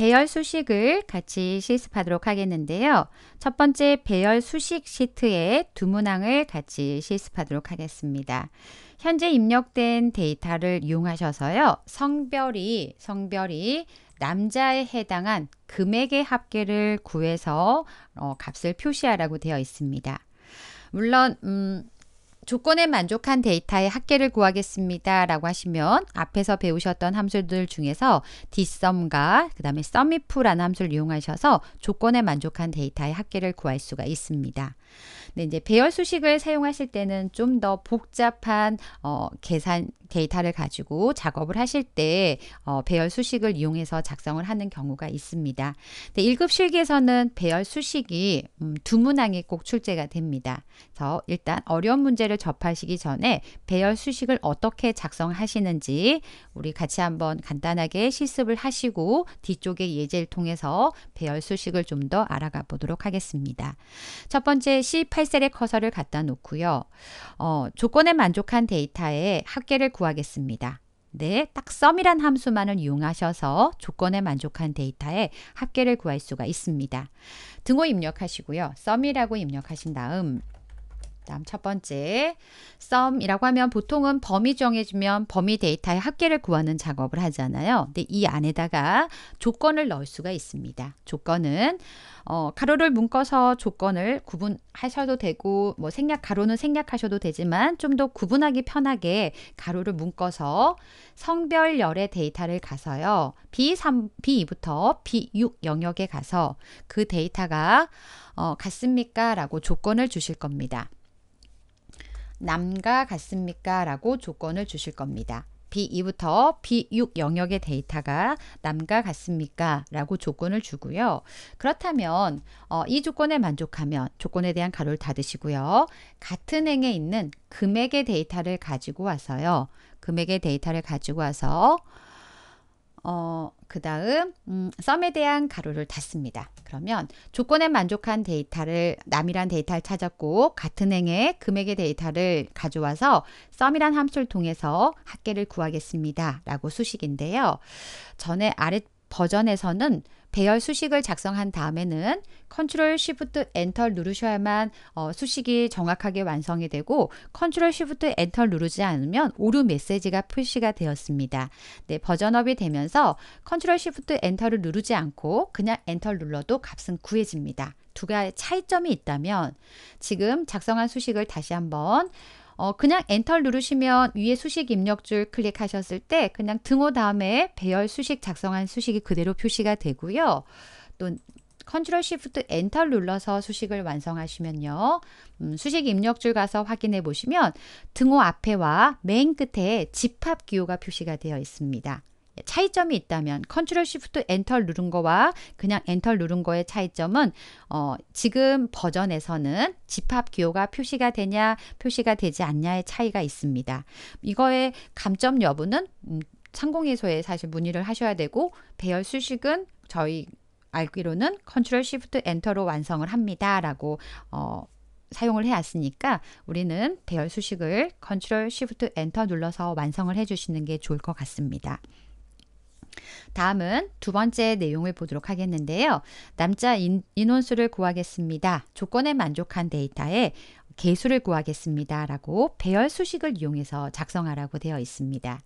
배열 수식을 같이 실습하도록 하겠는데요. 첫 번째 배열 수식 시트의 두 문항을 같이 실습하도록 하겠습니다. 현재 입력된 데이터를 이용하셔서요. 성별이 성별이 남자에 해당한 금액의 합계를 구해서 어, 값을 표시하라고 되어 있습니다. 물론 음, 조건에 만족한 데이터의 합계를 구하겠습니다. 라고 하시면 앞에서 배우셨던 함수들 중에서 dsum과 그 다음에 sumif라는 함수를 이용하셔서 조건에 만족한 데이터의 합계를 구할 수가 있습니다. 네, 이제 배열 수식을 사용하실 때는 좀 더 복잡한 어, 계산 데이터를 가지고 작업을 하실 때 어, 배열 수식을 이용해서 작성을 하는 경우가 있습니다. 근데 1급 실기에서는 배열 수식이 음, 두 문항이 꼭 출제가 됩니다. 그래서 일단 어려운 문제를 접하시기 전에 배열 수식을 어떻게 작성하시는지 우리 같이 한번 간단하게 실습을 하시고 뒤쪽에 예제를 통해서 배열 수식을 좀 더 알아가 보도록 하겠습니다. 첫 번째 8셀 8셀의 커서를 갖다 놓고요. 어, 조건에 만족한 데이터에 합계를 구하겠습니다. 네, 딱 sum이란 함수만을 이용하셔서 조건에 만족한 데이터에 합계를 구할 수가 있습니다. 등호 입력하시고요. sum이라고 입력하신 다음 다음 첫 번째, sum이라고 하면 보통은 범위 정해주면 범위 데이터의 합계를 구하는 작업을 하잖아요. 근데 이 안에다가 조건을 넣을 수가 있습니다. 조건은 어, 가로를 묶어서 조건을 구분하셔도 되고 뭐 생략 가로는 생략하셔도 되지만 좀 더 구분하기 편하게 가로를 묶어서 성별열의 데이터를 가서요. B3, B2부터 B6 영역에 가서 그 데이터가 어, 같습니까? 라고 조건을 주실 겁니다. 남과 같습니까? 라고 조건을 주실 겁니다. B2부터 B6 영역의 데이터가 남과 같습니까? 라고 조건을 주고요. 그렇다면 어, 이 조건에 만족하면 조건에 대한 가로를 닫으시고요. 같은 행에 있는 금액의 데이터를 가지고 와서요. 금액의 데이터를 가지고 와서 어, 그 다음 음, 썸에 대한 가로를 닫습니다. 그러면 조건에 만족한 데이터를 남이란 데이터를 찾았고 같은 행의 금액의 데이터를 가져와서 썸이란 함수를 통해서 합계를 구하겠습니다. 라고 수식인데요. 전에 아래 버전에서는 배열 수식을 작성한 다음에는 컨트롤 시프트 엔터 누르셔야만 어, 수식이 정확하게 완성이 되고 컨트롤 시프트 엔터 누르지 않으면 오류 메시지가 표시가 되었습니다. 네, 버전업이 되면서 컨트롤 쉬프트 엔터를 누르지 않고 그냥 엔터 눌러도 값은 구해집니다. 두 가지 차이점이 있다면 지금 작성한 수식을 다시 한번 어, 그냥 엔터를 누르시면 위에 수식 입력줄 클릭하셨을 때 그냥 등호 다음에 배열 수식 작성한 수식이 그대로 표시가 되고요. 또 컨트롤 시프트 엔터 눌러서 수식을 완성하시면요. 음, 수식 입력줄 가서 확인해 보시면 등호 앞에와 맨 끝에 집합 기호가 표시가 되어 있습니다. 차이점이 있다면 컨트롤 시프트 엔터를 누른 거와 그냥 엔터를 누른 거의 차이점은 어, 지금 버전에서는 집합 기호가 표시가 되냐 표시가 되지 않냐의 차이가 있습니다. 이거의 감점 여부는 음, 상공회소에 사실 문의를 하셔야 되고 배열 수식은 저희 알기로는 컨트롤 쉬프트 엔터로 완성을 합니다. 라고 어, 사용을 해왔으니까 우리는 배열 수식을 컨트롤 쉬프트 엔터 눌러서 완성을 해주시는 게 좋을 것 같습니다. 다음은 두 번째 내용을 보도록 하겠는데요. 남자 인, 원수를 구하겠습니다. 조건에 만족한 데이터에 개수를 구하겠습니다. 라고 배열 수식을 이용해서 작성하라고 되어 있습니다.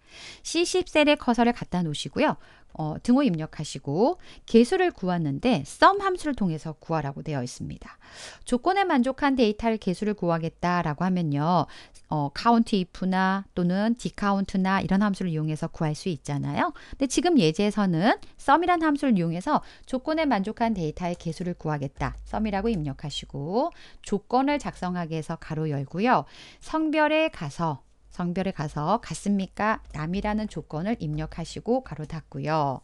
C10셀에 커서를 갖다 놓으시고요. 어, 등호 입력하시고 개수를 구하는데 sum 함수를 통해서 구하라고 되어 있습니다. 조건에 만족한 데이터를 개수를 구하겠다라고 하면요. 어, count if나 또는 디카운트나 이런 함수를 이용해서 구할 수 있잖아요. 근데 지금 예제에서는 s u m 이란 함수를 이용해서 조건에 만족한 데이터의 개수를 구하겠다. s u m 이라고 입력하시고 조건을 작성하게 해서 가로 열고요. 성별에 가서 성별에 가서 같습니까? 남이라는 조건을 입력하시고 가로 닫고요.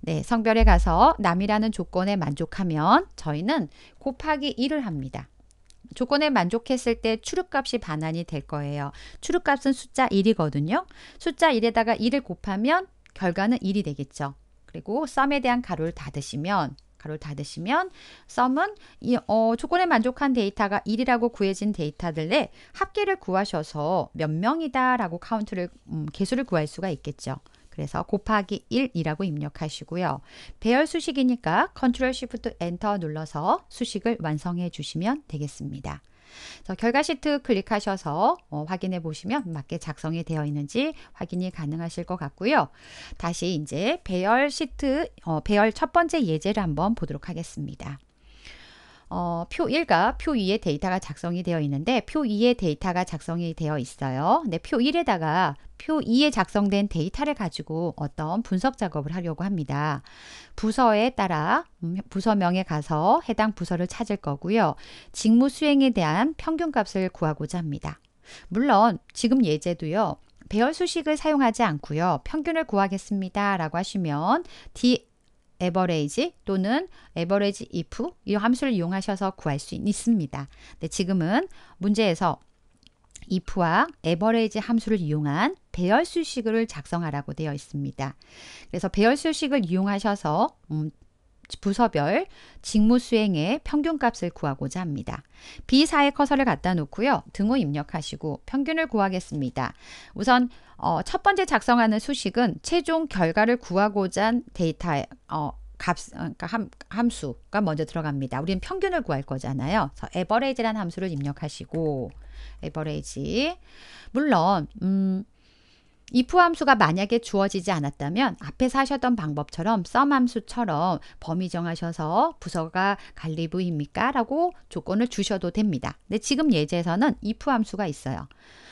네, 성별에 가서 남이라는 조건에 만족하면 저희는 곱하기 1을 합니다. 조건에 만족했을 때 추륵값이 반환이 될 거예요. 추륵값은 숫자 1이거든요. 숫자 1에다가 1을 곱하면 결과는 1이 되겠죠. 그리고 썸에 대한 가로를 닫으시면 가로를 닫으시면 썸은 이, 어, 조건에 만족한 데이터가 1이라고 구해진 데이터들의 합계를 구하셔서 몇 명이다라고 카운트를 음, 개수를 구할 수가 있겠죠. 그래서 곱하기 1이라고 입력하시고요. 배열 수식이니까 컨트롤 쉬프트 엔터 눌러서 수식을 완성해 주시면 되겠습니다. 결과 시트 클릭하셔서 어, 확인해 보시면 맞게 작성이 되어 있는지 확인이 가능하실 것 같고요. 다시 이제 배열 시트, 어, 배열 첫 번째 예제를 한번 보도록 하겠습니다. 어, 표 1과 표 2의 데이터가 작성이 되어 있는데 표 2의 데이터가 작성이 되어 있어요. 근데 표 1에다가 표 2에 작성된 데이터를 가지고 어떤 분석 작업을 하려고 합니다. 부서에 따라 음, 부서명에 가서 해당 부서를 찾을 거고요. 직무 수행에 대한 평균값을 구하고자 합니다. 물론 지금 예제도요. 배열 수식을 사용하지 않고요. 평균을 구하겠습니다. 라고 하시면 d average 또는 average if 이 함수를 이용하셔서 구할 수 있습니다. 네, 지금은 문제에서 if와 average 함수를 이용한 배열 수식을 작성하라고 되어 있습니다. 그래서 배열 수식을 이용하셔서 음, 부서별 직무 수행의 평균값을 구하고자 합니다. B4의 커서를 갖다 놓고요. 등호 입력하시고 평균을 구하겠습니다. 우선 어, 첫 번째 작성하는 수식은 최종 결과를 구하고자 한 데이터 어, 값, 어, 그러니까 함, 함수가 먼저 들어갑니다. 우리는 평균을 구할 거잖아요. 그래서 average란 함수를 입력하시고 average 물론 음, if 함수가 만약에 주어지지 않았다면 앞에서 하셨던 방법처럼 sum 함수처럼 범위 정하셔서 부서가 갈리부입니까? 라고 조건을 주셔도 됩니다. 근데 지금 예제에서는 if 함수가 있어요.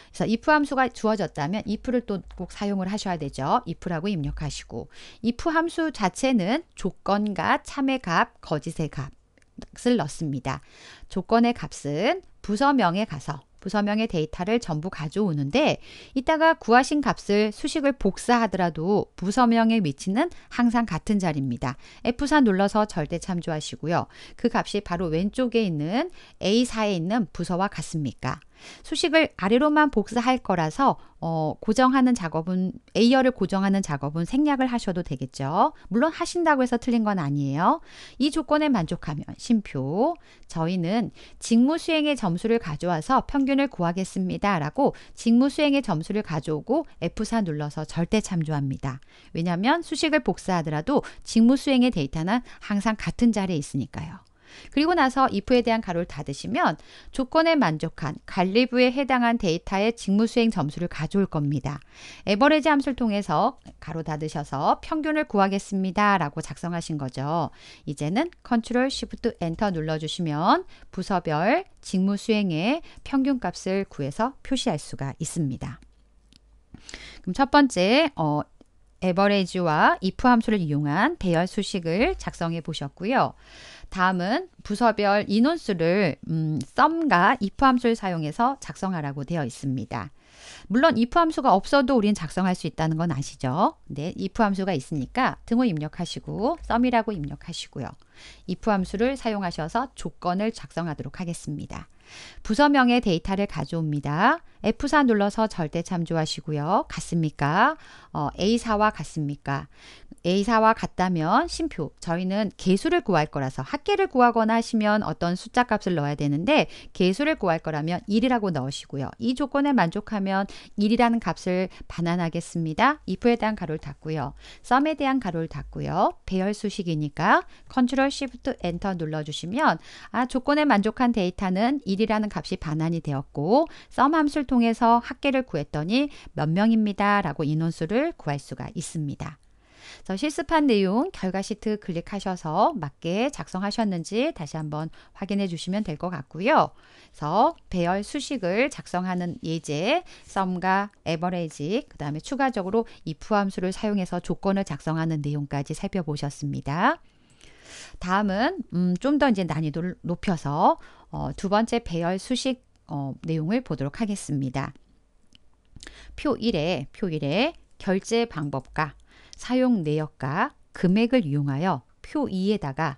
그래서 if 함수가 주어졌다면 if를 또 꼭 사용을 하셔야 되죠. if라고 입력하시고 if 함수 자체는 조건과 참의 값, 거짓의 값을 넣습니다. 조건의 값은 부서명에 가서 부서명의 데이터를 전부 가져오는데 이따가 구하신 값을 수식을 복사하더라도 부서명의 위치는 항상 같은 자리입니다. F4 눌러서 절대 참조하시고요. 그 값이 바로 왼쪽에 있는 A4에 있는 부서와 같습니까? 수식을 아래로만 복사할 거라서 어, 고정하는 작업은 A열을 고정하는 작업은 생략을 하셔도 되겠죠. 물론 하신다고 해서 틀린 건 아니에요. 이 조건에 만족하면 심표 저희는 직무 수행의 점수를 가져와서 평균을 구하겠습니다. 라고 직무 수행의 점수를 가져오고 F4 눌러서 절대 참조합니다. 왜냐하면 수식을 복사하더라도 직무 수행의 데이터는 항상 같은 자리에 있으니까요. 그리고 나서 if에 대한 가로를 닫으시면 조건에 만족한 관리부에 해당한 데이터의 직무수행 점수를 가져올 겁니다. 에버레지 함수를 통해서 가로 닫으셔서 평균을 구하겠습니다. 라고 작성하신 거죠. 이제는 컨트롤 쉬프트 엔터 눌러주시면 부서별 직무수행의 평균값을 구해서 표시할 수가 있습니다. 그럼 첫 번째 어, 에버레지와 if 함수를 이용한 배열 수식을 작성해 보셨고요. 다음은 부서별 인원수를 음, 썸과 if 함수를 사용해서 작성하라고 되어 있습니다. 물론 if 함수가 없어도 우린 작성할 수 있다는 건 아시죠? 네, if 함수가 있으니까 등호 입력하시고 썸이라고 입력하시고요. if 함수를 사용하셔서 조건을 작성하도록 하겠습니다. 부서명의 데이터를 가져옵니다. F4 눌러서 절대 참조하시고요. 같습니까? 어, A4와 같습니까? a 4와 같다면 심표, 저희는 개수를 구할 거라서 합계를 구하거나 하시면 어떤 숫자 값을 넣어야 되는데 개수를 구할 거라면 1이라고 넣으시고요. 이 조건에 만족하면 1이라는 값을 반환하겠습니다. if에 대한 가로를 닫고요. s u m 에 대한 가로를 닫고요. 배열수식이니까 컨트롤 쉬프트 엔터 눌러주시면 아 조건에 만족한 데이터는 1이라는 값이 반환이 되었고 sum 함수를 통해 통해서 학계를 구했더니 몇 명입니다. 라고 인원수를 구할 수가 있습니다. 그래서 실습한 내용 결과 시트 클릭하셔서 맞게 작성하셨는지 다시 한번 확인해 주시면 될 것 같고요. 그래서 배열 수식을 작성하는 예제, 썸과 에버레이지, 그 다음에 추가적으로 if 함수를 사용해서 조건을 작성하는 내용까지 살펴보셨습니다. 다음은 음, 좀 더 이제 난이도를 높여서 어, 두 번째 배열 수식 어, 내용을 보도록 하겠습니다. 표 1에 표 1에 결제 방법과 사용 내역과 금액을 이용하여 표 2에다가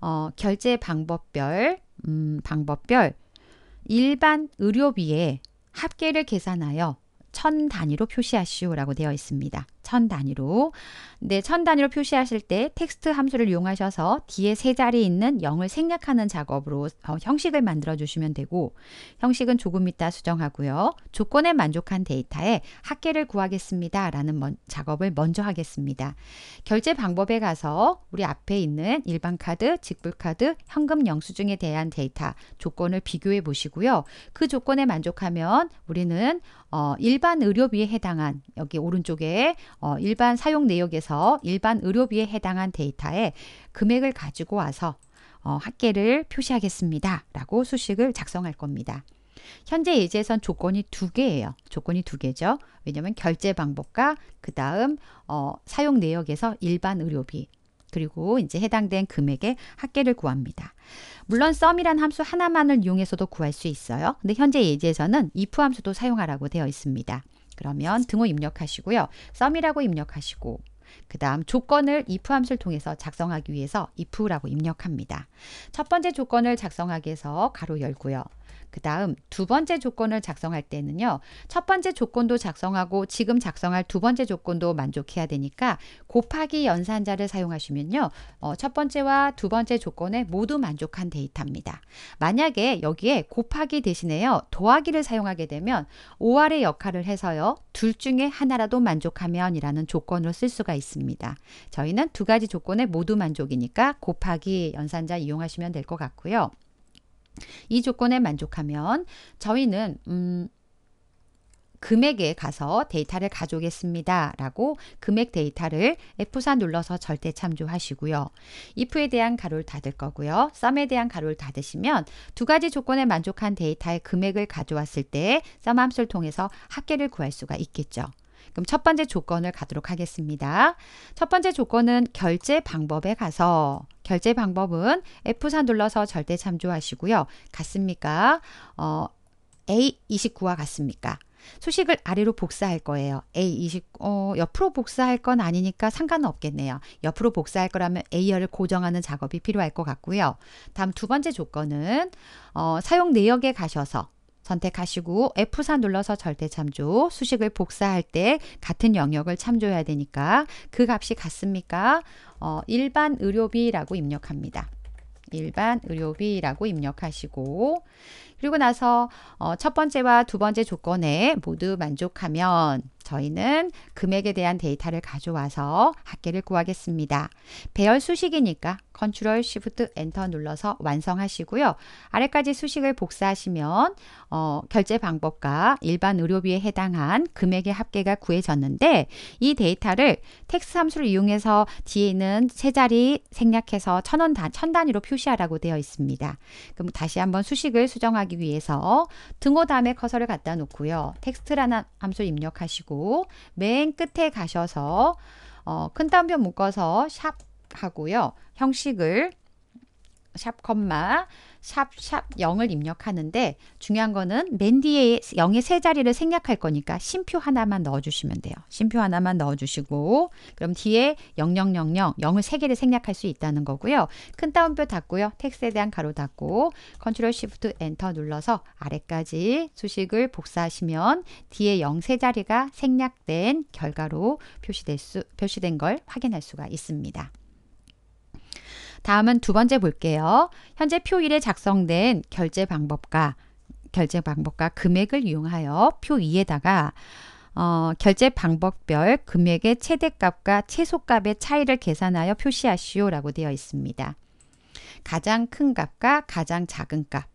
어, 결제 방법별 음, 방법별 일반 의료비에 합계를 계산하여 천 단위로 표시하시오라고 되어 있습니다. 천 단위로. 네, 천 단위로 표시하실 때 텍스트 함수를 이용하셔서 뒤에 세 자리 있는 0을 생략하는 작업으로 어, 형식을 만들어 주시면 되고 형식은 조금 이따 수정하고요. 조건에 만족한 데이터에 합계를 구하겠습니다. 라는 먼, 작업을 먼저 하겠습니다. 결제 방법에 가서 우리 앞에 있는 일반 카드, 직불 카드, 현금 영수증에 대한 데이터 조건을 비교해 보시고요. 그 조건에 만족하면 우리는 어, 일반 의료비에 해당한 여기 오른쪽에 어, 일반 사용 내역에서 일반 의료비에 해당한 데이터에 금액을 가지고 와서 어, 학계를 표시하겠습니다. 라고 수식을 작성할 겁니다. 현재 예제에선 조건이 두 개예요. 조건이 두 개죠. 왜냐하면 결제 방법과 그 다음 어, 사용 내역에서 일반 의료비 그리고 이제 해당된 금액의 합계를 구합니다. 물론 썸이란 함수 하나만을 이용해서도 구할 수 있어요. 근데 현재 예제에서는 if 함수도 사용하라고 되어 있습니다. 그러면 등호 입력하시고요. 썸이라고 입력하시고 그 다음 조건을 if 함수를 통해서 작성하기 위해서 if라고 입력합니다. 첫 번째 조건을 작성하기 위해서 가로 열고요. 그 다음 두 번째 조건을 작성할 때는요. 첫 번째 조건도 작성하고 지금 작성할 두 번째 조건도 만족해야 되니까 곱하기 연산자를 사용하시면요. 어, 첫 번째와 두 번째 조건에 모두 만족한 데이터입니다. 만약에 여기에 곱하기 대신에요. 더하기를 사용하게 되면 OR의 역할을 해서요. 둘 중에 하나라도 만족하면 이라는 조건으로 쓸 수가 있습니다. 저희는 두 가지 조건에 모두 만족이니까 곱하기 연산자 이용하시면 될 것 같고요. 이 조건에 만족하면 저희는 음, 금액에 가서 데이터를 가져오겠습니다. 라고 금액 데이터를 F4 눌러서 절대 참조하시고요. if에 대한 가로를 닫을 거고요. 썸에 대한 가로를 닫으시면 두 가지 조건에 만족한 데이터의 금액을 가져왔을 때썸 함수를 통해서 합계를 구할 수가 있겠죠. 그럼 첫 번째 조건을 가도록 하겠습니다. 첫 번째 조건은 결제 방법에 가서 결제 방법은 F4 눌러서 절대 참조하시고요. 같습니까? 어, A29와 같습니까? 수식을 아래로 복사할 거예요. a 2 9 어, 옆으로 복사할 건 아니니까 상관은 없겠네요. 옆으로 복사할 거라면 A열을 고정하는 작업이 필요할 것 같고요. 다음 두 번째 조건은 어, 사용 내역에 가셔서 선택하시고 F4 눌러서 절대 참조, 수식을 복사할 때 같은 영역을 참조해야 되니까 그 값이 같습니까? 어, 일반 의료비라고 입력합니다. 일반 의료비라고 입력하시고 그리고 나서 어, 첫 번째와 두 번째 조건에 모두 만족하면 저희는 금액에 대한 데이터를 가져와서 합계를 구하겠습니다. 배열 수식이니까 컨트롤 시프트 엔터 눌러서 완성하시고요. 아래까지 수식을 복사하시면 어, 결제 방법과 일반 의료비에 해당한 금액의 합계가 구해졌는데 이 데이터를 텍스 함수를 이용해서 뒤에 있는 세 자리 생략해서 천원 단, 천 단위로 표시하라고 되어 있습니다. 그럼 다시 한번 수식을 수정하겠습니다. 작성하기 위해서 등호 다음에 커서를 갖다 놓고요. 텍스트라는 함수 입력하시고 맨 끝에 가셔서 어, 큰 따옴표 묶어서 샵 하고요. 형식을 샵컴마 샵샵 0을 입력하는데 중요한 거는 맨 뒤에 0의 세 자리를 생략할 거니까 심표 하나만 넣어주시면 돼요. 심표 하나만 넣어주시고 그럼 뒤에 0000 0을 세개를 생략할 수 있다는 거고요. 큰 따옴표 닫고요. 텍스트에 대한 가로 닫고 컨트롤 시프트 엔터 눌러서 아래까지 수식을 복사하시면 뒤에 0 세 자리가 생략된 결과로 표시될 수, 표시된 걸 확인할 수가 있습니다. 다음은 두 번째 볼게요. 현재 표1에 작성된 결제 방법과 결제 방법과 금액을 이용하여 표 2에다가 어, 결제 방법별 금액의 최대값과 최소값의 차이를 계산하여 표시하시오라고 되어 있습니다. 가장 큰 값과 가장 작은 값.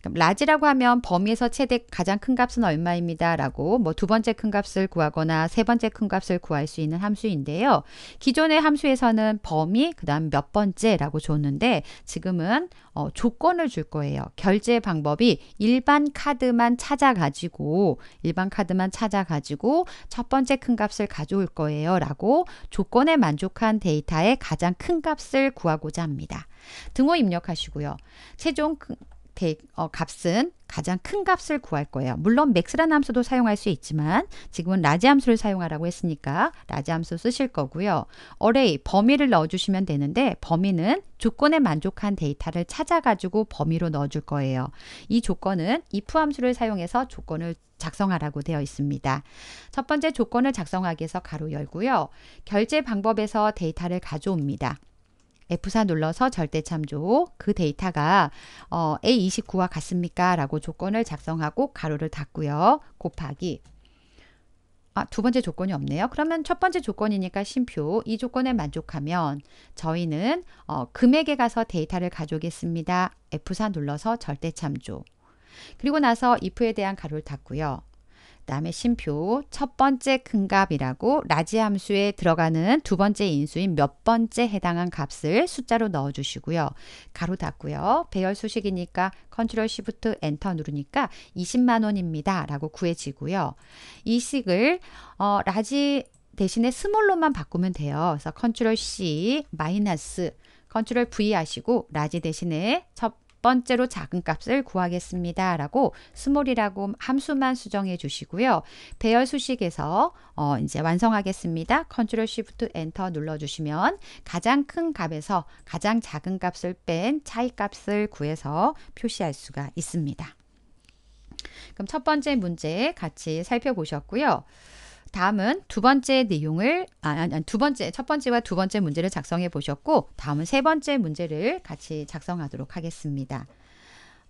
그러니까 라지라고 하면 범위에서 최대 가장 큰 값은 얼마입니다. 라고 뭐 두 번째 큰 값을 구하거나 세 번째 큰 값을 구할 수 있는 함수인데요. 기존의 함수에서는 범위, 그 다음 몇 번째라고 줬는데 지금은 어, 조건을 줄 거예요. 결제 방법이 일반 카드만 찾아가지고 일반 카드만 찾아가지고 첫 번째 큰 값을 가져올 거예요. 라고 조건에 만족한 데이터의 가장 큰 값을 구하고자 합니다. 등호 입력하시고요. 최종 대, 어, 값은 가장 큰 값을 구할 거예요. 물론 맥스라는 함수도 사용할 수 있지만 지금은 라지 함수를 사용하라고 했으니까 라지 함수 쓰실 거고요. array 범위를 넣어주시면 되는데 범위는 조건에 만족한 데이터를 찾아가지고 범위로 넣어줄 거예요. 이 조건은 if 함수를 사용해서 조건을 작성하라고 되어 있습니다. 첫 번째 조건을 작성하기 위해서 가로 열고요. 결제 방법에서 데이터를 가져옵니다. F4 눌러서 절대 참조 그 데이터가 어, A29와 같습니까? 라고 조건을 작성하고 가로를 닫고요. 곱하기 아, 두 번째 조건이 없네요. 그러면 첫 번째 조건이니까 심표 이 조건에 만족하면 저희는 어, 금액에 가서 데이터를 가져오겠습니다. F4 눌러서 절대 참조 그리고 나서 if에 대한 가로를 닫고요. 다음에 심표 첫 번째 큰 값이라고 라지 함수에 들어가는 두 번째 인수인 몇 번째 해당한 값을 숫자로 넣어주시고요. 가로 닫고요. 배열 수식이니까 컨트롤 시프트 엔터 누르니까 20만원입니다. 라고 구해지고요. 이 식을 어, 라지 대신에 스몰로만 바꾸면 돼요. 그래서 컨트롤 C 마이너스 컨트롤 V 하시고 라지 대신에 첫첫 번째로 작은 값을 구하겠습니다. 라고 스몰이라고 함수만 수정해 주시고요. 배열 수식에서 어, 이제 완성하겠습니다. 컨트롤 쉬프트 엔터 눌러주시면 가장 큰 값에서 가장 작은 값을 뺀 차이 값을 구해서 표시할 수가 있습니다. 그럼 첫 번째 문제 같이 살펴보셨고요. 다음은 두 번째 내용을 아, 아니, 아니, 두 번째 첫 번째와 두 번째 문제를 작성해 보셨고 다음은 세 번째 문제를 같이 작성하도록 하겠습니다.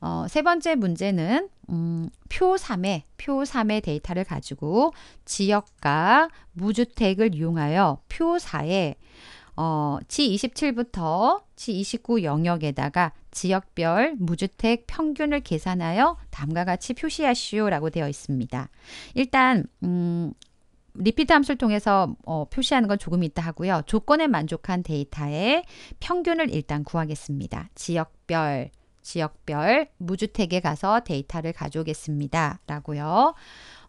어, 세 번째 문제는 음, 표 3의 표 3의 데이터를 가지고 지역과 무주택을 이용하여 표4에 어, G27부터 G29 영역에다가 지역별 무주택 평균을 계산하여 다음과 같이 표시하시오라고 되어 있습니다. 일단 음, 리피트 함수를 통해서 어, 표시하는 건 조금 있다 하고요. 조건에 만족한 데이터의 평균을 일단 구하겠습니다. 지역별, 지역별 무주택에 가서 데이터를 가져오겠습니다. 라고요.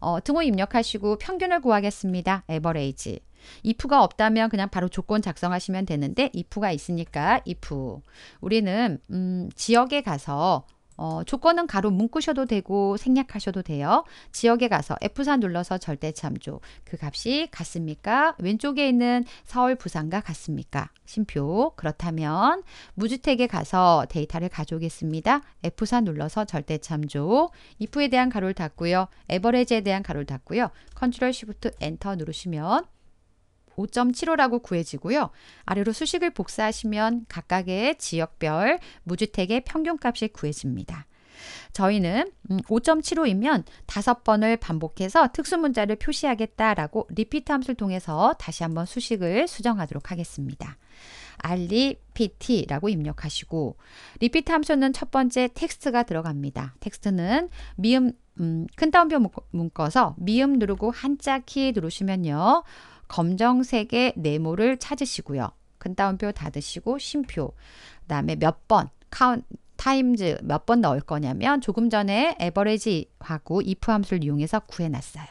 어, 등호 입력하시고 평균을 구하겠습니다. 에버레이지. if가 없다면 그냥 바로 조건 작성하시면 되는데 if가 있으니까 if 우리는 음, 지역에 가서 어, 조건은 가로 묶으셔도 되고 생략하셔도 돼요. 지역에 가서 F4 눌러서 절대 참조. 그 값이 같습니까? 왼쪽에 있는 서울, 부산과 같습니까? 심표. 그렇다면 무주택에 가서 데이터를 가져오겠습니다. F4 눌러서 절대 참조. if에 대한 가로를 닫고요. 에버레지에 대한 가로를 닫고요. 컨트롤 시프트 엔터 누르시면 5.75라고 구해지고요. 아래로 수식을 복사하시면 각각의 지역별 무주택의 평균값이 구해집니다. 저희는 5.75이면 음, 다섯 번을 반복해서 특수문자를 표시하겠다라고 리피트 함수를 통해서 다시 한번 수식을 수정하도록 하겠습니다. 알리피티라고 입력하시고 리피트 함수는 첫 번째 텍스트가 들어갑니다. 텍스트는 미음 음, 큰 따옴표 묶어서 미음 누르고 한자 키 누르시면요. 검정색의 네모를 찾으시고요. 근따옴표 닫으시고 쉼표 그 다음에 몇 번 카운 타임즈 몇 번 넣을 거냐면 조금 전에 에버리지 하고 if 함수를 이용해서 구해놨어요.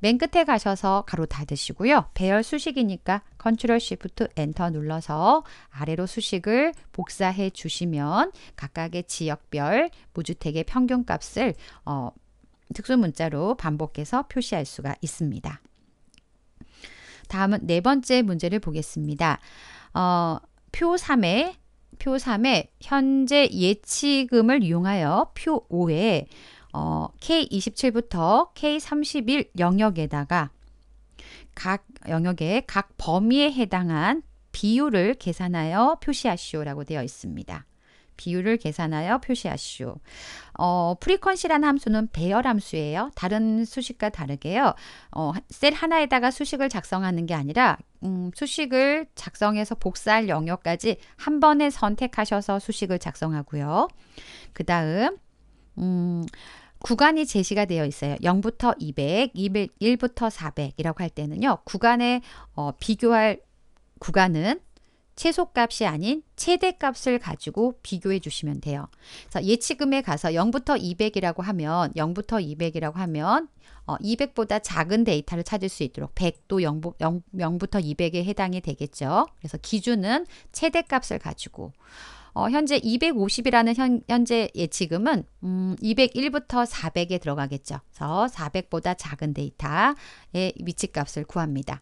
맨 끝에 가셔서 가로 닫으시고요. 배열 수식이니까 컨트롤 시프트 엔터 눌러서 아래로 수식을 복사해 주시면 각각의 지역별 무주택의 평균값을 어, 특수 문자로 반복해서 표시할 수가 있습니다. 다음은 네 번째 문제를 보겠습니다. 어, 표 3에 표 3에 현재 예치금을 이용하여 표 5에 어, K27부터 K31 영역에다가 각영역의각 범위에 해당한 비율을 계산하여 표시하시오라고 되어 있습니다. 비율을 계산하여 표시하시오. 어, 프리퀀시라는 함수는 배열 함수예요. 다른 수식과 다르게요. 어, 셀 하나에다가 수식을 작성하는 게 아니라 음, 수식을 작성해서 복사할 영역까지 한 번에 선택하셔서 수식을 작성하고요. 그 다음 음, 구간이 제시가 되어 있어요. 0부터 200, 201부터 0 400이라고 할 때는요. 구간에 어, 비교할 구간은 최소값이 아닌 최대값을 가지고 비교해 주시면 돼요. 그래서 예치금에 가서 0부터 200이라고 하면 0부터 200이라고 하면 어, 200보다 작은 데이터를 찾을 수 있도록 100도 0, 0, 부터 200에 해당이 되겠죠. 그래서 기준은 최대값을 가지고 어, 현재 250이라는 현, 현재 예치금은 음, 201부터 400에 들어가겠죠. 그래서 400보다 작은 데이터의 위치값을 구합니다.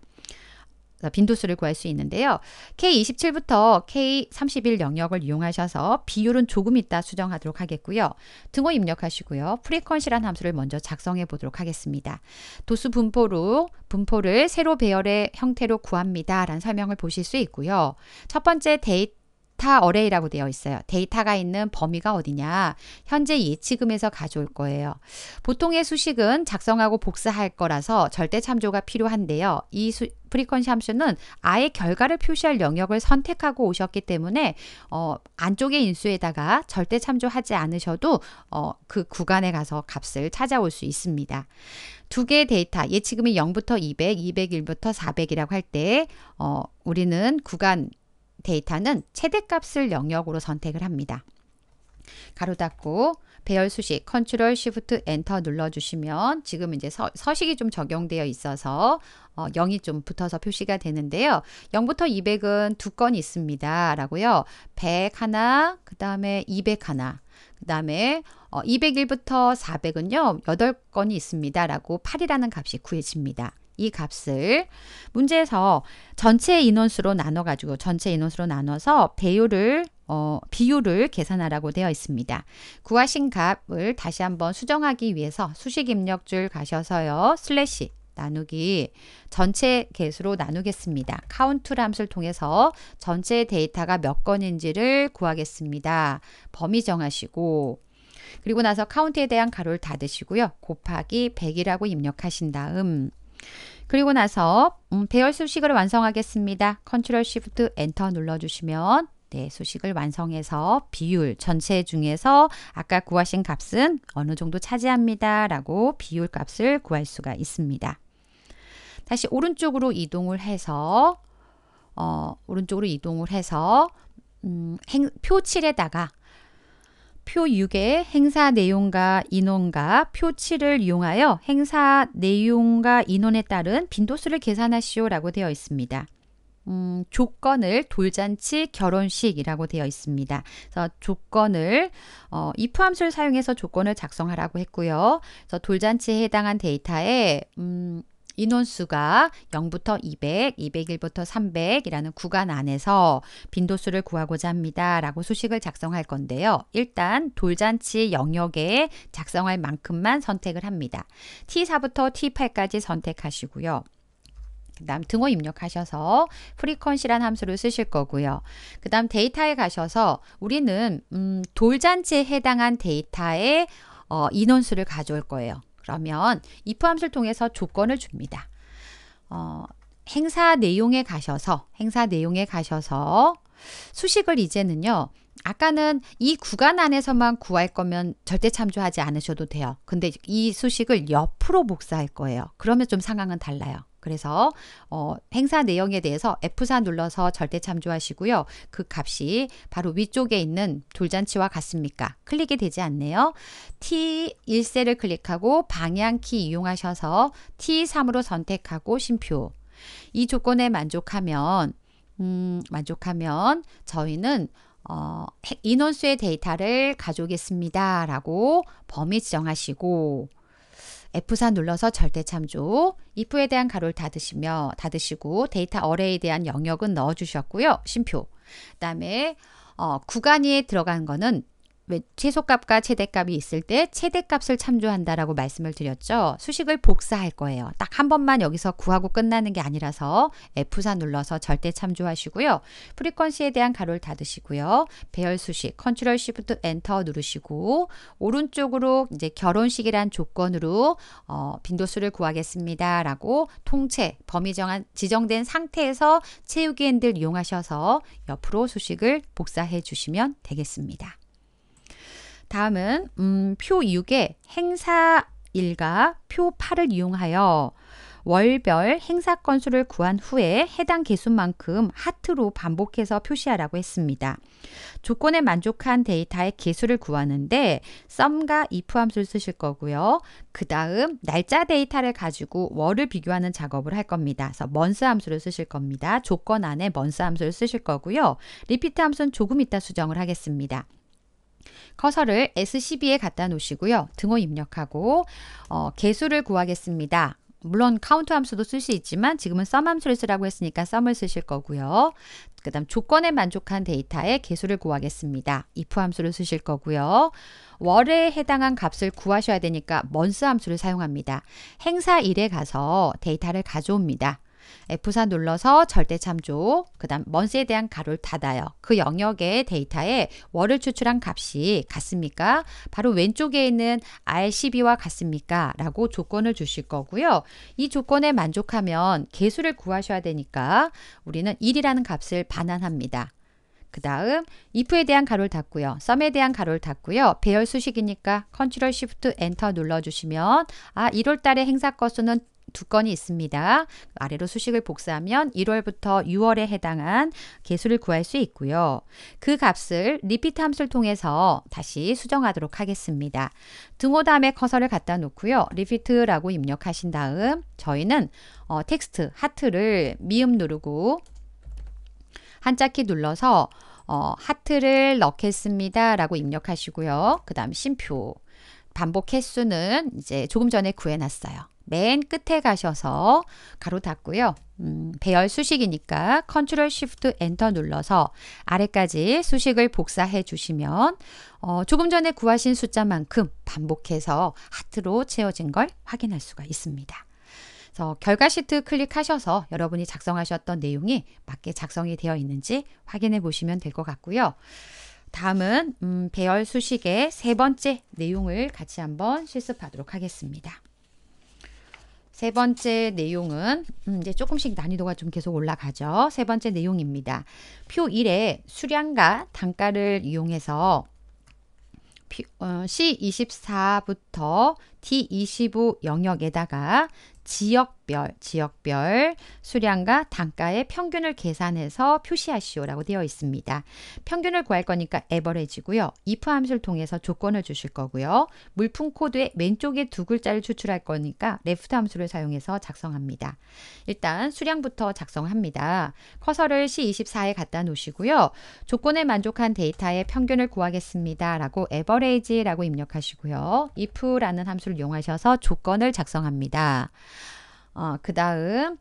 아, 빈도수를 구할 수 있는데요. K27부터 K31 영역을 이용하셔서 비율은 조금 있다 수정하도록 하겠고요. 등호 입력하시고요. 프리퀀시란 함수를 먼저 작성해 보도록 하겠습니다. 도수 분포로 분포를 세로 배열의 형태로 구합니다. 라는 설명을 보실 수 있고요. 첫 번째 데이터 데이터 어레이라고 되어 있어요. 데이터가 있는 범위가 어디냐? 현재 예치금에서 가져올 거예요. 보통의 수식은 작성하고 복사할 거라서 절대 참조가 필요한데요. 이, 수, 프리퀀시 함수는 아예 결과를 표시할 영역을 선택하고 오셨기 때문에 어, 안쪽의 인수에다가 절대 참조하지 않으셔도 어, 그 구간에 가서 값을 찾아올 수 있습니다. 두 개의 데이터, 예지금이 0부터 200, 201부터 400이라고 할때 어, 우리는 구간 데이터는 최대값을 영역으로 선택을 합니다. 가로 닫고 배열 수식 컨트롤 시프트 엔터 눌러주시면 지금 이제 서, 서식이 좀 적용되어 있어서 어, 0이 좀 붙어서 표시가 되는데요. 0부터 200은 두 건 있습니다. 라고요. 100 하나, 그 다음에 200 하나, 그 다음에 어, 201부터 400은요. 8건이 있습니다. 라고 8이라는 값이 구해집니다. 이 값을 문제에서 전체 인원수로 나눠 가지고 전체 인원수로 나눠서 배율을 어, 비율을 계산하라고 되어 있습니다. 구하신 값을 다시 한번 수정하기 위해서 수식 입력줄 가셔서요. 슬래시 나누기 전체 개수로 나누겠습니다. 카운트 함수를 통해서 전체 데이터가 몇 건인지를 구하겠습니다. 범위 정하시고 그리고 나서 카운트에 대한 가로를 닫으시고요. 곱하기 100이라고 입력하신 다음 그리고 나서 음, 배열 수식을 완성하겠습니다. 컨트롤 시프트 엔터 눌러주시면 네, 수식을 완성해서 비율 전체 중에서 아까 구하신 값은 어느 정도 차지합니다. 라고 비율 값을 구할 수가 있습니다. 다시 오른쪽으로 이동을 해서 어, 오른쪽으로 이동을 해서 음, 행, 표 7에다가 표 6에 행사 내용과 인원과 표 7을 이용하여 행사 내용과 인원에 따른 빈도수를 계산하시오라고 되어 있습니다. 음, 조건을 돌잔치, 결혼식이라고 되어 있습니다. 그래서 조건을 어, 이 f 함수를 사용해서 조건을 작성하라고 했고요. 그래서 돌잔치에 해당한 데이터에 음, 인원수가 0부터 200, 201부터 300이라는 구간 안에서 빈도수를 구하고자 합니다. 라고 수식을 작성할 건데요. 일단 돌잔치 영역에 작성할 만큼만 선택을 합니다. T4부터 T8까지 선택하시고요. 그다음 등호 입력하셔서 프리퀀시란 함수를 쓰실 거고요. 그다음 데이터에 가셔서 우리는 음, 돌잔치에 해당한 데이터의 어, 인원수를 가져올 거예요. 그러면 if 함수를 통해서 조건을 줍니다. 어, 행사 내용에 가셔서 행사 내용에 가셔서 수식을 이제는요. 아까는 이 구간 안에서만 구할 거면 절대 참조하지 않으셔도 돼요. 근데 이 수식을 옆으로 복사할 거예요. 그러면 좀 상황은 달라요. 그래서 어, 행사 내용에 대해서 F4 눌러서 절대 참조하시고요. 그 값이 바로 위쪽에 있는 돌잔치와 같습니까? 클릭이 되지 않네요. t 1세를 클릭하고 방향키 이용하셔서 T3으로 선택하고 심표. 이 조건에 만족하면 음, 만족하면 저희는 어, 인원수의 데이터를 가져오겠습니다. 라고 범위 지정하시고 F4 눌러서 절대 참조, if에 대한 가로를 닫으시며 닫으시고 데이터 어레이에 대한 영역은 넣어 주셨고요. 심표. 그다음에 어, 구간이 들어간 거는 최소값과 최대값이 있을 때 최대값을 참조한다라고 말씀을 드렸죠. 수식을 복사할 거예요. 딱 한 번만 여기서 구하고 끝나는 게 아니라서 F4 눌러서 절대 참조하시고요. 프리퀀시에 대한 가로를 닫으시고요. 배열 수식 컨트롤 시프트 엔터 누르시고 오른쪽으로 이제 결혼식이란 조건으로 어, 빈도수를 구하겠습니다. 라고 통채 범위 정한 지정된 상태에서 채우기 핸들 이용하셔서 옆으로 수식을 복사해 주시면 되겠습니다. 다음은 음, 표6의 행사 일과표 8을 이용하여 월별 행사 건수를 구한 후에 해당 개수만큼 하트로 반복해서 표시하라고 했습니다. 조건에 만족한 데이터의 개수를 구하는데 썸과 if 함수를 쓰실 거고요. 그 다음 날짜 데이터를 가지고 월을 비교하는 작업을 할 겁니다. 그래서 먼스 함수를 쓰실 겁니다. 조건 안에 먼스 함수를 쓰실 거고요. 리피트 함수는 조금 이따 수정을 하겠습니다. 커서를 S12에 갖다 놓으시고요. 등호 입력하고 어, 개수를 구하겠습니다. 물론 카운트 함수도 쓸 수 있지만 지금은 썸 함수를 쓰라고 했으니까 썸을 쓰실 거고요. 그 다음 조건에 만족한 데이터의 개수를 구하겠습니다. if 함수를 쓰실 거고요. 월에 해당한 값을 구하셔야 되니까 먼스 함수를 사용합니다. 행사 1에 가서 데이터를 가져옵니다. F4 눌러서 절대 참조, 그 다음 먼스에 대한 가로를 닫아요. 그 영역의 데이터에 월을 추출한 값이 같습니까? 바로 왼쪽에 있는 R12와 같습니까? 라고 조건을 주실 거고요. 이 조건에 만족하면 개수를 구하셔야 되니까 우리는 1이라는 값을 반환합니다. 그 다음 if에 대한 가로를 닫고요. s u m 에 대한 가로를 닫고요. 배열 수식이니까 컨트롤 시프트 엔터 눌러주시면 아 1월달에 행사 거수는 두 건이 있습니다. 아래로 수식을 복사하면 1월부터 6월에 해당한 개수를 구할 수 있고요. 그 값을 리피트 함수를 통해서 다시 수정하도록 하겠습니다. 등호 다음에 커서를 갖다 놓고요. 리피트라고 입력하신 다음 저희는 어, 텍스트 하트를 미음 누르고 한자키 눌러서 어, 하트를 넣겠습니다 라고 입력하시고요. 그 다음 심표 반복 횟수는 이제 조금 전에 구해놨어요. 맨 끝에 가셔서 가로 닫고요. 음, 배열 수식이니까 컨트롤 쉬프트 엔터 눌러서 아래까지 수식을 복사해 주시면 어, 조금 전에 구하신 숫자만큼 반복해서 하트로 채워진 걸 확인할 수가 있습니다. 그래서 결과 시트 클릭하셔서 여러분이 작성하셨던 내용이 맞게 작성이 되어 있는지 확인해 보시면 될 것 같고요. 다음은 음, 배열 수식의 세 번째 내용을 같이 한번 실습하도록 하겠습니다. 세 번째 내용은 음, 이제 조금씩 난이도가 좀 계속 올라가죠. 세 번째 내용입니다. 표 1에 수량과 단가를 이용해서 어, 시24부터 t 2 5 영역에다가 지역별, 지역별 수량과 단가의 평균을 계산해서 표시하시오라고 되어 있습니다. 평균을 구할 거니까 에버레지고요. if 함수를 통해서 조건을 주실 거고요. 물품 코드의 왼쪽에 두 글자를 추출할 거니까 left 함수를 사용해서 작성합니다. 일단 수량부터 작성합니다. 커서를 C24에 갖다 놓으시고요. 조건에 만족한 데이터의 평균을 구하겠습니다. 라고 에버레지라고 입력하시고요. if라는 함수를 함수 이용하셔서 조건을 작성합니다. 어, 그 다음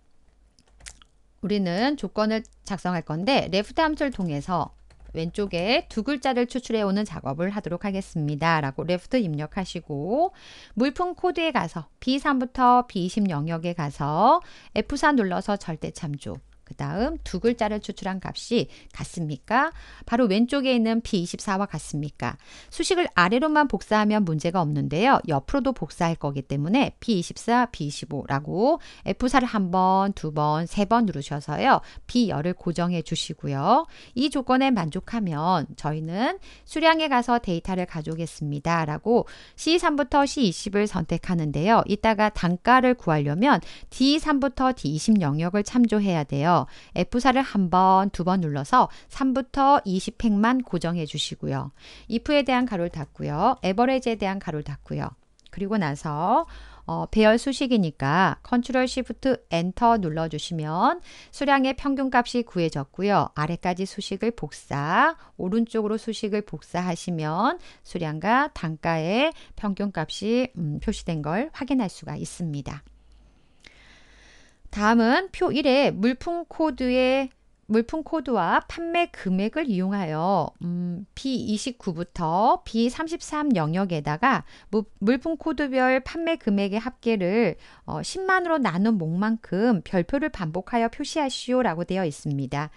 우리는 조건을 작성할 건데 레프트 함수를 통해서 왼쪽에 두 글자를 추출해 오는 작업을 하도록 하겠습니다. 라고 레프트 입력하시고 물품 코드에 가서 B3부터 B20 영역에 가서 F4 눌러서 절대 참조 그 다음 두 글자를 추출한 값이 같습니까? 바로 왼쪽에 있는 P24와 같습니까? 수식을 아래로만 복사하면 문제가 없는데요. 옆으로도 복사할 거기 때문에 P24, P25라고 F4를 한 번, 두 번, 세 번 누르셔서요. B열을 고정해 주시고요. 이 조건에 만족하면 저희는 수량에 가서 데이터를 가져오겠습니다. 라고 C3부터 C20을 선택하는데요. 이따가 단가를 구하려면 D3부터 D20 영역을 참조해야 돼요. F4를 한 번, 두 번 눌러서 3부터 2 0행만 고정해 주시고요. if에 대한 가로를 닫고요. 에버레지에 대한 가로를 닫고요. 그리고 나서 어, 배열 수식이니까 컨트롤 시프트 엔터 눌러주시면 수량의 평균값이 구해졌고요. 아래까지 수식을 복사, 오른쪽으로 수식을 복사하시면 수량과 단가의 평균값이 음, 표시된 걸 확인할 수가 있습니다. 다음은 표 1에 물품 코드의 물품 코드와 판매 금액을 이용하여 음, B29부터 B33 영역에다가 물품 코드별 판매 금액의 합계를 어, 10만으로 나눈 목만큼 별표를 반복하여 표시하시오라고 되어 있습니다.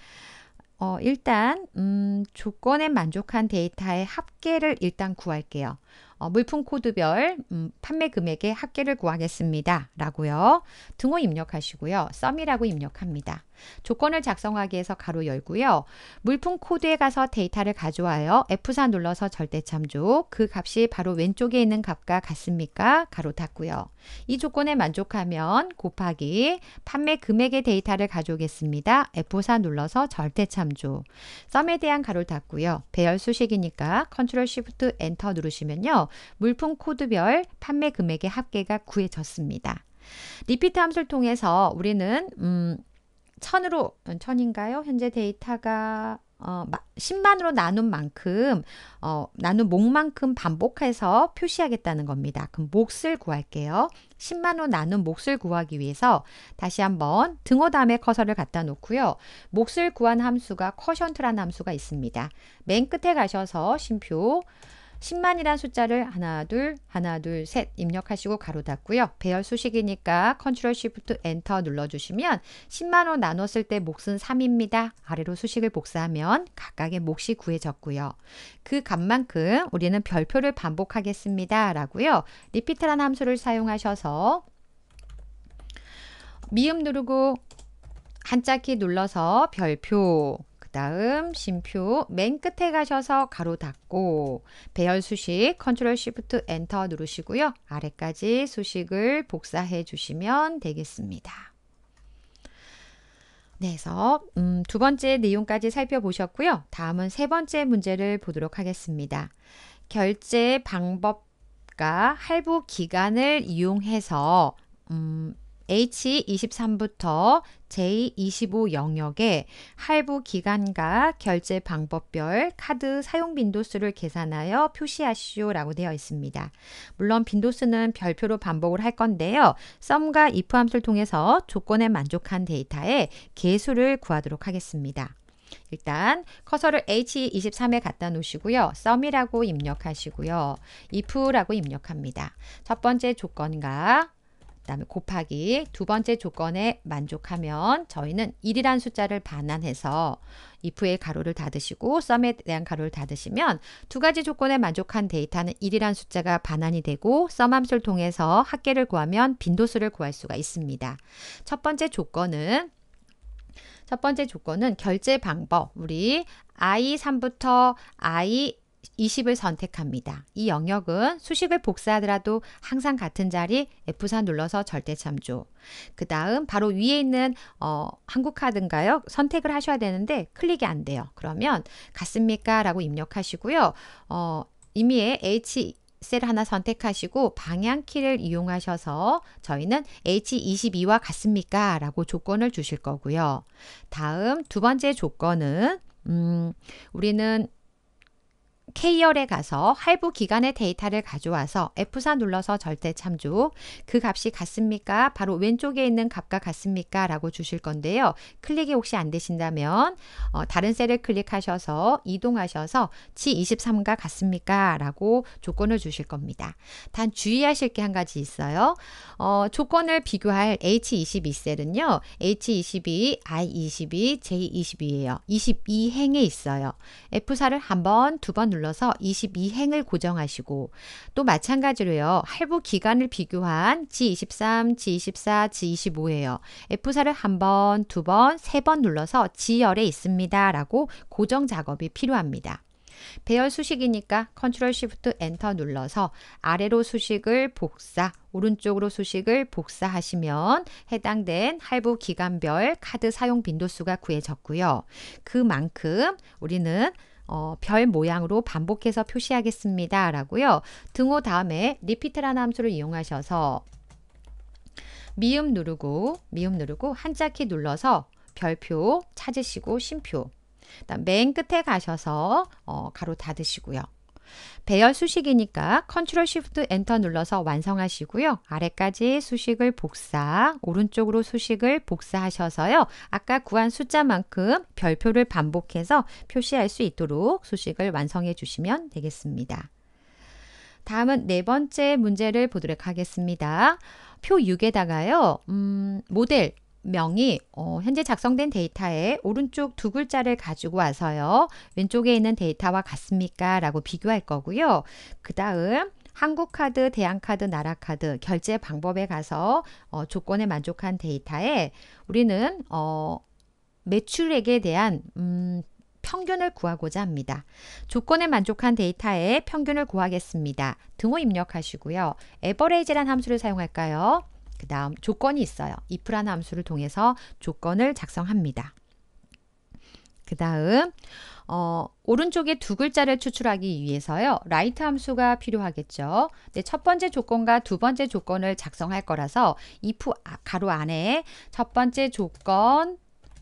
어, 일단 음, 조건에 만족한 데이터의 합계를 일단 구할게요. 어, 물품 코드별 음, 판매 금액의 합계를 구하겠습니다. 라고요. 등호 입력하시고요. 썸이라고 입력합니다. 조건을 작성하기 위해서 가로 열고요. 물품 코드에 가서 데이터를 가져와요. F4 눌러서 절대 참조. 그 값이 바로 왼쪽에 있는 값과 같습니까? 가로 닫고요. 이 조건에 만족하면 곱하기 판매 금액의 데이터를 가져오겠습니다. F4 눌러서 절대 참조. 썸에 대한 가로 닫고요. 배열 수식이니까 컨트롤 시프트 엔터 누르시면요. 물품 코드별 판매 금액의 합계가 구해졌습니다. 리피트 함수를 통해서 우리는 음, 천으로 음, 천인가요? 현재 데이터가 어, 10만으로 나눈 만큼 어, 나눈 목만큼 반복해서 표시하겠다는 겁니다. 그럼 몫을 구할게요. 10만으로 나눈 몫을 구하기 위해서 다시 한번 등호 다음에 커서를 갖다 놓고요. 몫을 구한 함수가 커션트라는 함수가 있습니다. 맨 끝에 가셔서 심표 10만이란 숫자를 하나 둘 하나 둘 셋 입력하시고 가로 닫고요. 배열 수식이니까 컨트롤 쉬프트 엔터 눌러주시면 10만으로 나눴을 때 몫은 3입니다. 아래로 수식을 복사하면 각각의 몫이 구해졌고요. 그 값만큼 우리는 별표를 반복하겠습니다. 라고요. 리피트라는 함수를 사용하셔서 미음 누르고 한자 키 눌러서 별표 다음 심표 맨 끝에 가셔서 가로 닫고 배열 수식 컨트롤 시프트 엔터 누르시고요. 아래까지 수식을 복사해 주시면 되겠습니다. 네, 그래서 음, 두 번째 내용까지 살펴보셨고요. 다음은 세 번째 문제를 보도록 하겠습니다. 결제 방법과 할부 기간을 이용해서 음, H23부터 J25 영역에 할부 기간과 결제 방법별 카드 사용 빈도수를 계산하여 표시하시오라고 되어 있습니다. 물론 빈도수는 별표로 반복을 할 건데요. 썸과 if 함수를 통해서 조건에 만족한 데이터의 개수를 구하도록 하겠습니다. 일단 커서를 H23에 갖다 놓으시고요. 썸이라고 입력하시고요. if라고 입력합니다. 첫 번째 조건과 그다음에 곱하기 두 번째 조건에 만족하면 저희는 1이란 숫자를 반환해서 if의 가로를 닫으시고 s u m 에 대한 가로를 닫으시면 두 가지 조건에 만족한 데이터는 1이란 숫자가 반환이 되고 sum 함수를 통해서 합계를 구하면 빈도수를 구할 수가 있습니다. 첫 번째 조건은 첫 번째 조건은 결제 방법 우리 i3부터 i 20을 선택합니다. 이 영역은 수식을 복사하더라도 항상 같은 자리 F4 눌러서 절대 참조. 그 다음 바로 위에 있는 어, 한국카드인가요? 선택을 하셔야 되는데 클릭이 안 돼요. 그러면 같습니까? 라고 입력하시고요. 어, 임의 H 셀 하나 선택하시고 방향키를 이용하셔서 저희는 H22와 같습니까? 라고 조건을 주실 거고요. 다음 두 번째 조건은 음, 우리는 K열에 가서 할부 기간의 데이터를 가져와서 F4 눌러서 절대 참조 그 값이 같습니까? 바로 왼쪽에 있는 값과 같습니까? 라고 주실 건데요. 클릭이 혹시 안 되신다면 어, 다른 셀을 클릭하셔서 이동하셔서 G23과 같습니까? 라고 조건을 주실 겁니다. 단 주의하실 게 한 가지 있어요. 어, 조건을 비교할 H22 셀은요. H22, I22, J22예요. 22행에 있어요. F4를 한 번, 두 번 눌러 눌러서 22행을 고정하시고 또 마찬가지로요. 할부 기간을 비교한 G23, G24, G25예요. F4를 한 번, 두 번, 세 번 눌러서 G열에 있습니다. 라고 고정 작업이 필요합니다. 배열 수식이니까 컨트롤 쉬프트 엔터 눌러서 아래로 수식을 복사, 오른쪽으로 수식을 복사하시면 해당된 할부 기간별 카드 사용 빈도수가 구해졌고요. 그만큼 우리는 어, 별 모양으로 반복해서 표시하겠습니다. 라고요. 등호 다음에 리피트라는 함수를 이용하셔서 미음 누르고 미음 누르고 한자키 눌러서 별표 찾으시고 심표 맨 끝에 가셔서 어, 가로 닫으시고요. 배열 수식이니까 컨트롤 쉬프트 엔터 눌러서 완성하시고요. 아래까지 수식을 복사, 오른쪽으로 수식을 복사하셔서요. 아까 구한 숫자만큼 별표를 반복해서 표시할 수 있도록 수식을 완성해 주시면 되겠습니다. 다음은 네 번째 문제를 보도록 하겠습니다. 표 6에다가요, 음, 모델, 명이 어, 현재 작성된 데이터에 오른쪽 두 글자를 가지고 와서요. 왼쪽에 있는 데이터와 같습니까? 라고 비교할 거고요. 그 다음 한국카드, 대한카드, 나라카드 결제 방법에 가서 어, 조건에 만족한 데이터에 우리는 어, 매출액에 대한 음, 평균을 구하고자 합니다. 조건에 만족한 데이터에 평균을 구하겠습니다. 등호 입력하시고요. 에버레이지란 함수를 사용할까요? 그 다음 조건이 있어요. if라는 함수를 통해서 조건을 작성합니다. 그 다음 어, 오른쪽에 두 글자를 추출하기 위해서요. 라이트 함수가 필요하겠죠. 네, 첫 번째 조건과 두 번째 조건을 작성할 거라서 if 아, 가로 안에 첫 번째 조건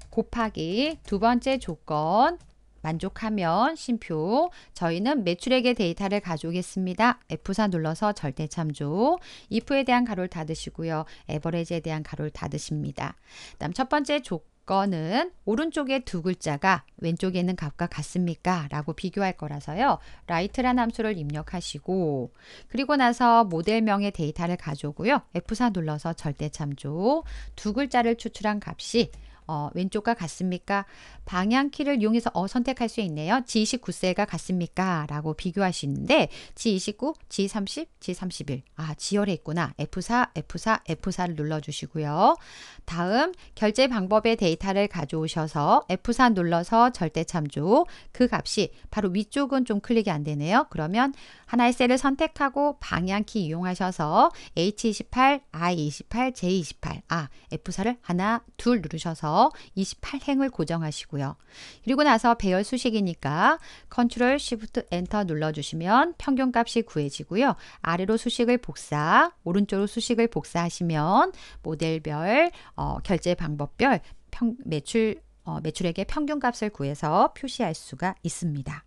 곱하기 두 번째 조건 만족하면 심표 저희는 매출액의 데이터를 가져오겠습니다. F4 눌러서 절대 참조 if에 대한 가로를 닫으시고요. 에버리지에 대한 가로를 닫으십니다. 다음 첫 번째 조건은 오른쪽에 두 글자가 왼쪽에는 값과 같습니까? 라고 비교할 거라서요. 라이트란 함수를 입력하시고 그리고 나서 모델명의 데이터를 가져오고요. F4 눌러서 절대 참조 두 글자를 추출한 값이 어, 왼쪽과 같습니까? 방향키를 이용해서 어 선택할 수 있네요. G29세가 같습니까? 라고 비교할 수 있는데 G29, G30, G31 아 지열해 있구나. F4, F4, F4를 눌러주시고요. 다음 결제 방법의 데이터를 가져오셔서 F4 눌러서 절대 참조 그 값이 바로 위쪽은 좀 클릭이 안 되네요. 그러면 하나의 셀을 선택하고 방향키 이용하셔서 H28, I28, J28 아 F4를 하나 둘 누르셔서 28행을 고정하시고요. 그리고 나서 배열 수식이니까 컨트롤 시프트 엔터 눌러주시면 평균값이 구해지고요. 아래로 수식을 복사, 오른쪽으로 수식을 복사하시면 모델별, 어, 결제 방법별 평, 매출 어, 매출액의 평균값을 구해서 표시할 수가 있습니다.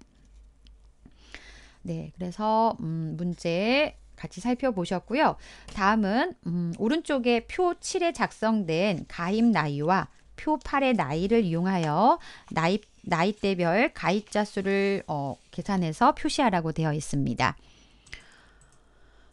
네, 그래서 음, 문제 같이 살펴보셨고요. 다음은 음, 오른쪽에 표 7에 작성된 가입 나이와 표팔의 나이를 이용하여 나이, 나이대별 가입자 수를 어, 계산해서 표시하라고 되어 있습니다.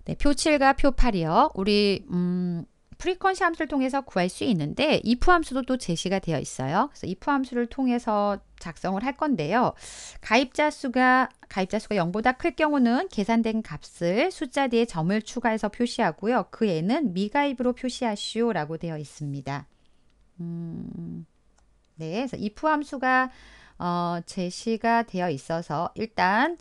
네, 표 7과 표 8이요. 우리 음, 프리퀀시 함수를 통해서 구할 수 있는데 if 함수도 또 제시가 되어 있어요. 그래서 if 함수를 통해서 작성을 할 건데요. 가입자 수가 가입자 수가 0보다 클 경우는 계산된 값을 숫자 뒤에 점을 추가해서 표시하고요. 그 애는 미가입으로 표시하시오라고 되어 있습니다. 네, 그래서 if 함수가 어, 제시가 되어 있어서 일단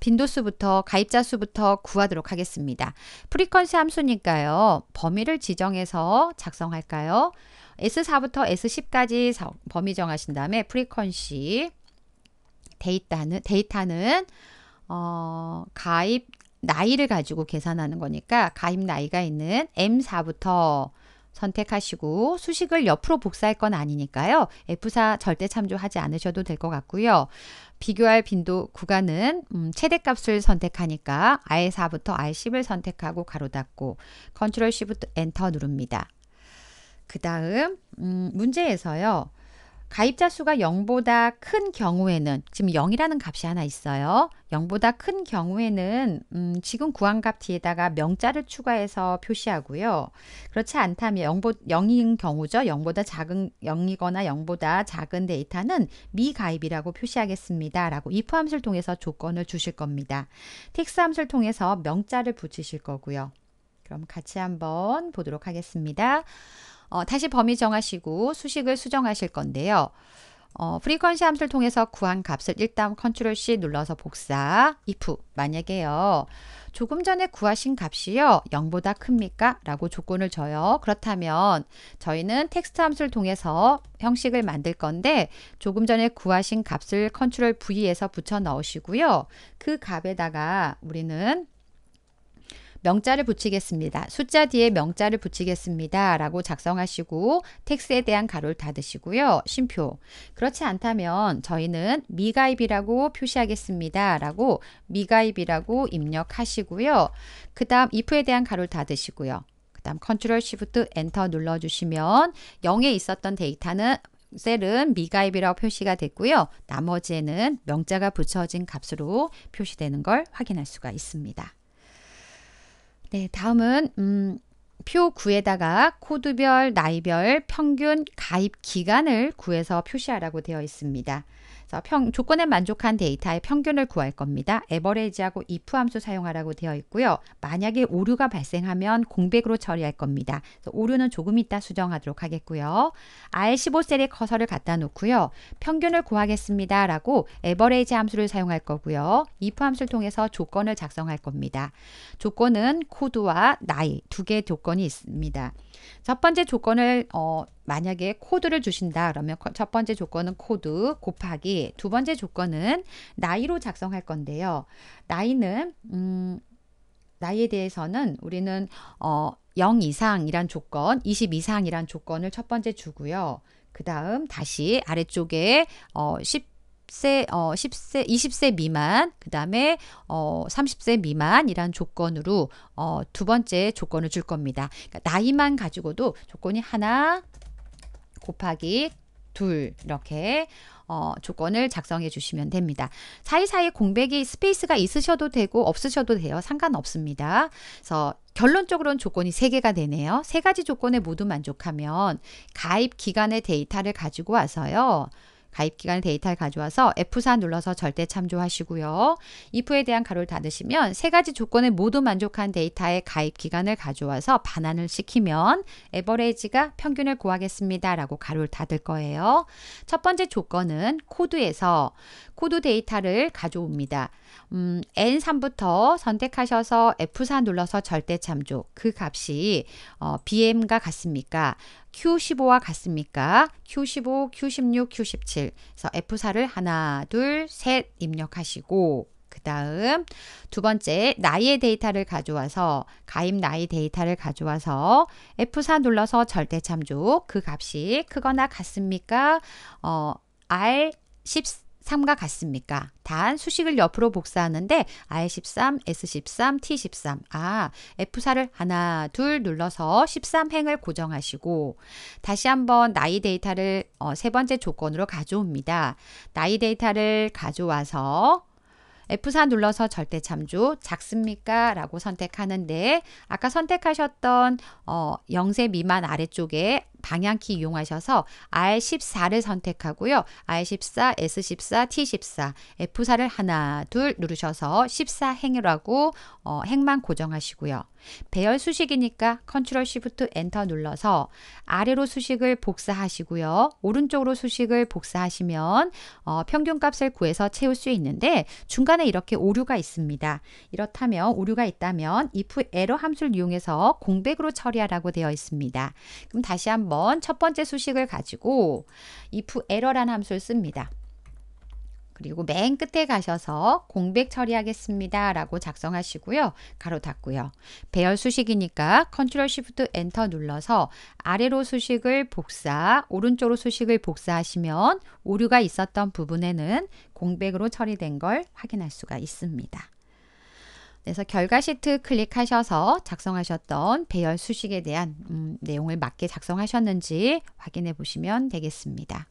빈도수부터 가입자 수부터 구하도록 하겠습니다. 프리퀀시 함수니까요. 범위를 지정해서 작성할까요? S4부터 S10까지 범위 정하신 다음에 프리퀀시 데이터는 데이터는 어, 가입 나이를 가지고 계산하는 거니까 가입 나이가 있는 M4부터 선택하시고 수식을 옆으로 복사할 건 아니니까요. F4 절대 참조하지 않으셔도 될 것 같고요. 비교할 빈도 구간은 음, 최대값을 선택하니까 R4부터 R10을 선택하고 가로 닫고 컨트롤 C부터 엔터 누릅니다. 그 다음 음, 문제에서요. 가입자 수가 0보다 큰 경우에는 지금 0이라는 값이 하나 있어요. 0보다 큰 경우에는 음, 지금 구한 값 뒤에다가 명자를 추가해서 표시하고요. 그렇지 않다면 0보, 0인 경우죠. 0보다 작은 0이거나 0보다 작은 데이터는 미가입이라고 표시하겠습니다. 라고 if 함수를 통해서 조건을 주실 겁니다. 텍스 함수를 통해서 명자를 붙이실 거고요. 그럼 같이 한번 보도록 하겠습니다. 어, 다시 범위 정하시고 수식을 수정하실 건데요. 어, 프리퀀시 함수를 통해서 구한 값을 일단 컨트롤 C 눌러서 복사, if 만약에요. 조금 전에 구하신 값이요. 0보다 큽니까? 라고 조건을 줘요. 그렇다면 저희는 텍스트 함수를 통해서 형식을 만들 건데 조금 전에 구하신 값을 컨트롤 V에서 붙여 넣으시고요. 그 값에다가 우리는 명자를 붙이겠습니다. 숫자 뒤에 명자를 붙이겠습니다. 라고 작성하시고 텍스에 대한 가로를 닫으시고요. 쉼표 그렇지 않다면 저희는 미가입이라고 표시하겠습니다. 라고 미가입이라고 입력하시고요. 그 다음 if에 대한 가로를 닫으시고요. 그 다음 컨트롤 시프트 엔터 눌러주시면 0에 있었던 데이터는 셀은 미가입이라고 표시가 됐고요. 나머지에는 명자가 붙여진 값으로 표시되는 걸 확인할 수가 있습니다. 네, 다음은 음, 표 9에다가 코드별, 나이별, 평균, 가입 기간을 구해서 표시하라고 되어 있습니다. 자, 평, 조건에 만족한 데이터의 평균을 구할 겁니다. 에버레이지하고 if 함수 사용하라고 되어 있고요. 만약에 오류가 발생하면 공백으로 처리할 겁니다. 오류는 조금 이따 수정하도록 하겠고요. R15셀에 커서를 갖다 놓고요. 평균을 구하겠습니다. 라고 에버레이지 함수를 사용할 거고요. if 함수를 통해서 조건을 작성할 겁니다. 조건은 코드와 나이 두 개의 조건이 있습니다. 첫 번째 조건을 어, 만약에 코드를 주신다 그러면 첫 번째 조건은 코드 곱하기 두 번째 조건은 나이로 작성할 건데요. 나이는 음, 나이에 대해서는 우리는 어, 0 이상이란 조건, 20 이상이란 조건을 첫 번째 주고요. 그 다음 다시 아래쪽에 어, 10 10세, 어, 10세, 20세 미만, 그 다음에 어, 30세 미만이란 조건으로 어, 두 번째 조건을 줄 겁니다. 그러니까 나이만 가지고도 조건이 하나, 곱하기 둘 이렇게 어, 조건을 작성해 주시면 됩니다. 사이사이 공백이 스페이스가 있으셔도 되고 없으셔도 돼요. 상관없습니다. 그래서 결론적으로는 조건이 세개가 되네요. 세가지 조건에 모두 만족하면 가입 기간의 데이터를 가지고 와서요. 가입기간 데이터를 가져와서 F4 눌러서 절대 참조하시고요. if에 대한 가로를 닫으시면 세 가지 조건에 모두 만족한 데이터의 가입기간을 가져와서 반환을 시키면 에버레이지가 평균을 구하겠습니다. 라고 가로를 닫을 거예요. 첫 번째 조건은 코드에서 코드 데이터를 가져옵니다. 음, N3부터 선택하셔서 F4 눌러서 절대 참조. 그 값이 어, BM과 같습니까? Q15와 같습니까? Q15, Q16, Q17. 그래서 F4를 하나, 둘, 셋 입력하시고 그 다음 두 번째 나이의 데이터를 가져와서 가입 나이 데이터를 가져와서 F4 눌러서 절대 참조 그 값이 크거나 같습니까? 어, R10 3과 같습니까? 단 수식을 옆으로 복사하는데 i 1 3 S13, T13. 아, F4를 하나, 둘 눌러서 13행을 고정하시고 다시 한번 나이 데이터를 어, 세 번째 조건으로 가져옵니다. 나이 데이터를 가져와서 F4 눌러서 절대 참조 작습니까? 라고 선택하는데 아까 선택하셨던 어, 0세 미만 아래쪽에 방향키 이용하셔서 R14를 선택하고요. R14, S14, T14, F4를 하나, 둘 누르셔서 14행이라고 어, 행만 고정하시고요. 배열 수식이니까 컨트롤 시프트 엔터 눌러서 아래로 수식을 복사하시고요. 오른쪽으로 수식을 복사하시면 어, 평균값을 구해서 채울 수 있는데 중간에 이렇게 오류가 있습니다. 이렇다면 오류가 있다면 if error 함수를 이용해서 공백으로 처리하라고 되어 있습니다. 그럼 다시 한번 한번 첫 번째 수식을 가지고 if error란 함수를 씁니다. 그리고 맨 끝에 가셔서 공백 처리하겠습니다. 라고 작성하시고요. 가로 닫고요. 배열 수식이니까 컨트롤 쉬프트 엔터 눌러서 아래로 수식을 복사, 오른쪽으로 수식을 복사하시면 오류가 있었던 부분에는 공백으로 처리된 걸 확인할 수가 있습니다. 그래서 결과 시트 클릭하셔서 작성하셨던 배열 수식에 대한 음, 내용을 맞게 작성하셨는지 확인해 보시면 되겠습니다.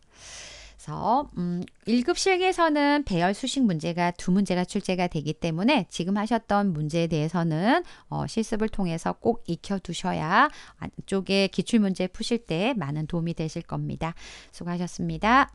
그래서 음, 1급 실기에서는 배열 수식 문제가 두 문제가 출제가 되기 때문에 지금 하셨던 문제에 대해서는 어, 실습을 통해서 꼭 익혀두셔야 안쪽에 기출문제 푸실 때 많은 도움이 되실 겁니다. 수고하셨습니다.